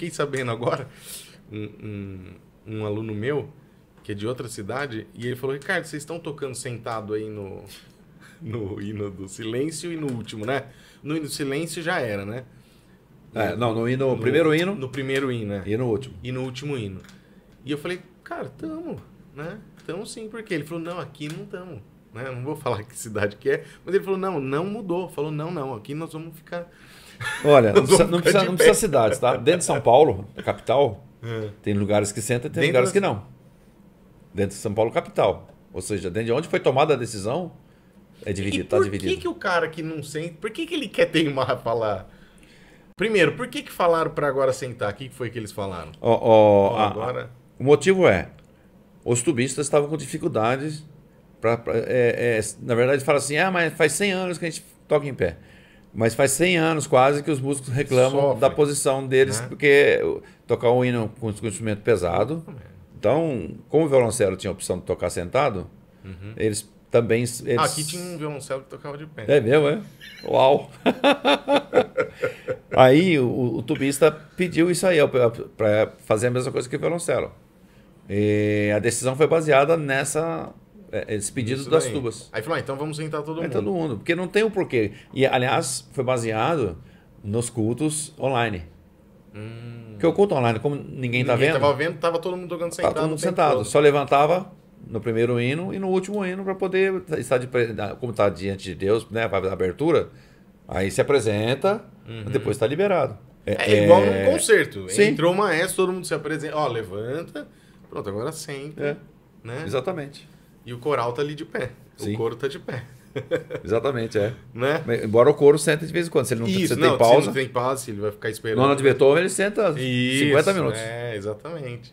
fiquei sabendo agora, um, um, um aluno meu, que é de outra cidade, e ele falou: Ricardo, vocês estão tocando sentado aí no, no hino do silêncio e no último, né? No hino do silêncio já era, né? É, não, no hino, no, primeiro hino. No primeiro hino, né? E no último. E no último hino. E eu falei, cara, tamo, né? Tamo sim, porque ele falou, não, aqui não tamo né? Não vou falar que cidade que é, mas ele falou, não, não mudou. Falou, não, não, aqui nós vamos ficar. Olha, não, precisa, não precisa, cidades, tá? Dentro de São Paulo, capital, é. tem lugares que senta e tem dentro lugares da... que não. Dentro de São Paulo, capital. Ou seja, dentro de onde foi tomada a decisão, é dividido, e tá dividido. Por que, que o cara que não sente, por que, que ele quer teimar a falar? Primeiro, por que, que falaram para agora sentar? O que foi que eles falaram? Oh, oh, oh, a, agora... O motivo é, os tubistas estavam com dificuldades Pra, pra, é, é, na verdade, fala assim: ah, mas faz 100 anos que a gente toca em pé. Mas faz 100 anos quase que os músicos reclamam Sofre, da posição deles, né? porque tocar um hino com um instrumento pesado. Então, como o violoncelo tinha a opção de tocar sentado, uhum. eles também. Eles... Aqui tinha um violoncelo que tocava de pé. É mesmo, é? Uau! aí o, o, tubista pediu isso aí, para fazer a mesma coisa que o violoncelo. E a decisão foi baseada nessa é, das daí. tubas. Aí falou, ah, então vamos sentar todo é mundo. todo mundo, porque não tem o um porquê. E, aliás, foi baseado nos cultos online. Hum. Porque o culto online, como ninguém, está vendo... Estava vendo, estava todo mundo tocando sentado. Tava todo mundo tá sentado, todo. só levantava no primeiro hino e no último hino para poder estar, de, como está diante de Deus, né, para dar abertura, aí se apresenta, uhum. depois está liberado. É, é, é, igual num é, concerto. Sim. Entrou o maestro, todo mundo se apresenta. Ó, levanta. Pronto, agora senta. É. Né? Exatamente. E o coral tá ali de pé. Sim. O couro tá de pé. Exatamente, é. Né? Embora o couro senta de vez em quando. Se ele não, Isso, não, tem pausa. Se não tem pausa, ele vai ficar esperando. Nona de Beethoven, ele senta Isso, 50 minutos. É, exatamente.